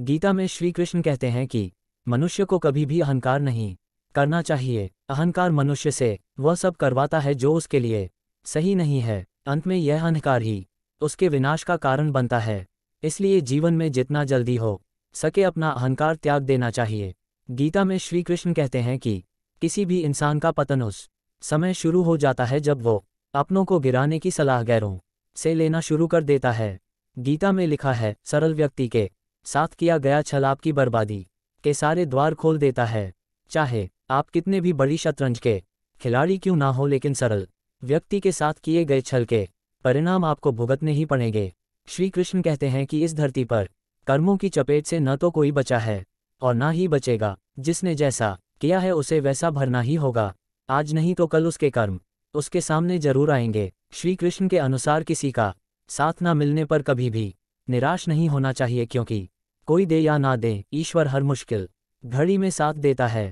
गीता में श्री कृष्ण कहते हैं कि मनुष्य को कभी भी अहंकार नहीं करना चाहिए अहंकार मनुष्य से वह सब करवाता है जो उसके लिए सही नहीं है अंत में यह अहंकार ही उसके विनाश का कारण बनता है इसलिए जीवन में जितना जल्दी हो सके अपना अहंकार त्याग देना चाहिए गीता में श्री कृष्ण कहते हैं कि किसी भी इंसान का पतन उस समय शुरू हो जाता है जब वो अपनों को गिराने की सलाह गैरों से लेना शुरू कर देता है गीता में लिखा है सरल व्यक्ति के साथ किया गया छल आपकी बर्बादी के सारे द्वार खोल देता है चाहे आप कितने भी बड़ी शतरंज के खिलाड़ी क्यों ना हो लेकिन सरल व्यक्ति के साथ किए गए छल के परिणाम आपको भुगतने ही पड़ेंगे श्री कृष्ण कहते हैं कि इस धरती पर कर्मों की चपेट से न तो कोई बचा है और ना ही बचेगा जिसने जैसा किया है उसे वैसा भरना ही होगा आज नहीं तो कल उसके कर्म उसके सामने जरूर आएंगे श्री कृष्ण के अनुसार किसी का साथ न मिलने पर कभी भी निराश नहीं होना चाहिए क्योंकि कोई दे या ना दे ईश्वर हर मुश्किल घड़ी में साथ देता है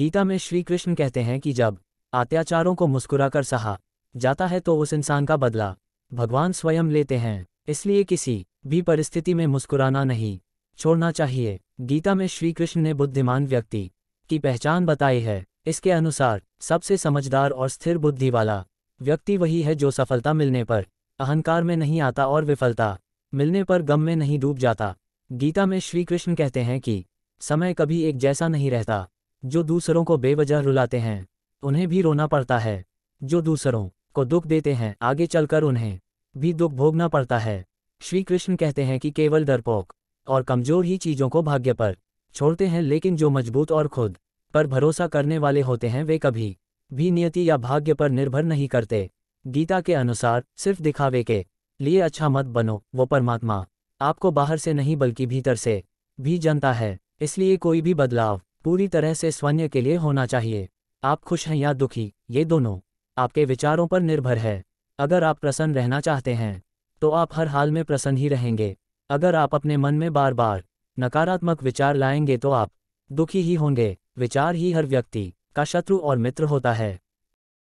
गीता में श्री कृष्ण कहते हैं कि जब अत्याचारों को मुस्कुराकर सहा जाता है तो उस इंसान का बदला भगवान स्वयं लेते हैं इसलिए किसी भी परिस्थिति में मुस्कुराना नहीं छोड़ना चाहिए गीता में श्री कृष्ण ने बुद्धिमान व्यक्ति की पहचान बताई है इसके अनुसार सबसे समझदार और स्थिर बुद्धि वाला व्यक्ति वही है जो सफलता मिलने पर अहंकार में नहीं आता और विफलता मिलने पर गम में नहीं डूब जाता गीता में श्री कृष्ण कहते हैं कि समय कभी एक जैसा नहीं रहता जो दूसरों को बेवजह रुलाते हैं उन्हें भी रोना पड़ता है जो दूसरों को दुख देते हैं आगे चलकर उन्हें भी दुख भोगना पड़ता है श्री कृष्ण कहते हैं कि केवल दरपोक और कमजोर ही चीज़ों को भाग्य पर छोड़ते हैं लेकिन जो मजबूत और खुद पर भरोसा करने वाले होते हैं वे कभी भी नियति या भाग्य पर निर्भर नहीं करते गीता के अनुसार सिर्फ दिखावे के लिए अच्छा मत बनो वो परमात्मा आपको बाहर से नहीं बल्कि भीतर से भी जनता है इसलिए कोई भी बदलाव पूरी तरह से स्वयं के लिए होना चाहिए आप खुश हैं या दुखी ये दोनों आपके विचारों पर निर्भर है अगर आप प्रसन्न रहना चाहते हैं तो आप हर हाल में प्रसन्न ही रहेंगे अगर आप अपने मन में बार बार नकारात्मक विचार लाएंगे तो आप दुखी ही होंगे विचार ही हर व्यक्ति का शत्रु और मित्र होता है